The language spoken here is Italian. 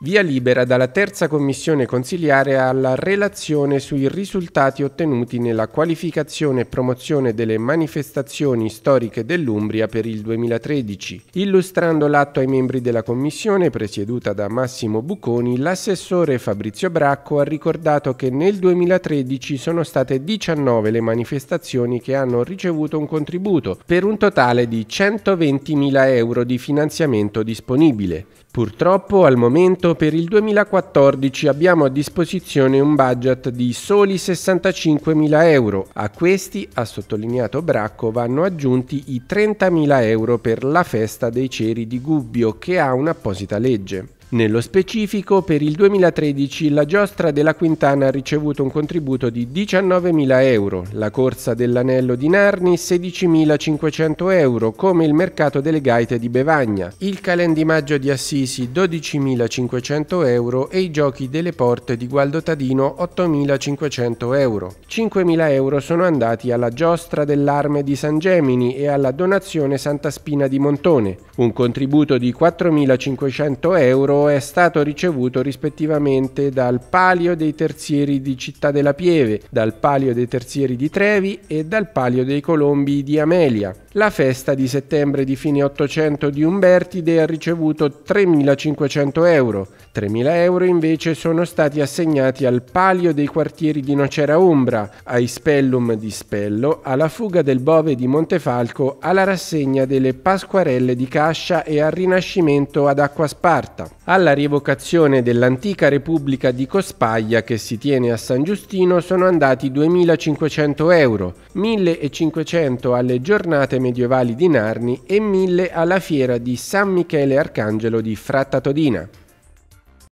Via libera dalla terza commissione consiliare alla relazione sui risultati ottenuti nella qualificazione e promozione delle manifestazioni storiche dell'Umbria per il 2013. Illustrando l'atto ai membri della commissione, presieduta da Massimo Bucconi, l'assessore Fabrizio Bracco ha ricordato che nel 2013 sono state 19 le manifestazioni che hanno ricevuto un contributo, per un totale di 120.000 euro di finanziamento disponibile. Purtroppo al momento per il 2014 abbiamo a disposizione un budget di soli 65.000 euro. A questi, ha sottolineato Bracco, vanno aggiunti i 30.000 euro per la festa dei ceri di Gubbio che ha un'apposita legge. Nello specifico, per il 2013 la giostra della Quintana ha ricevuto un contributo di 19.000 euro, la corsa dell'anello di Narni 16.500 euro, come il mercato delle gaite di Bevagna, il calen maggio di Assisi 12.500 euro e i giochi delle porte di Gualdo Tadino 8.500 euro. 5.000 euro sono andati alla giostra dell'Arme di San Gemini e alla donazione Santa Spina di Montone, un contributo di 4.500 euro è stato ricevuto rispettivamente dal Palio dei Terzieri di Città della Pieve, dal Palio dei Terzieri di Trevi e dal Palio dei Colombi di Amelia. La festa di settembre di fine 800 di Umbertide ha ricevuto 3.500 euro, 3.000 euro invece sono stati assegnati al Palio dei Quartieri di Nocera Umbra, ai Spellum di Spello, alla Fuga del Bove di Montefalco, alla rassegna delle Pasquarelle di Cascia e al Rinascimento ad Acquasparta alla rievocazione dell'antica Repubblica di Cospaglia che si tiene a San Giustino sono andati 2.500 euro, 1.500 alle giornate medievali di Narni e 1.000 alla fiera di San Michele Arcangelo di Frattatodina.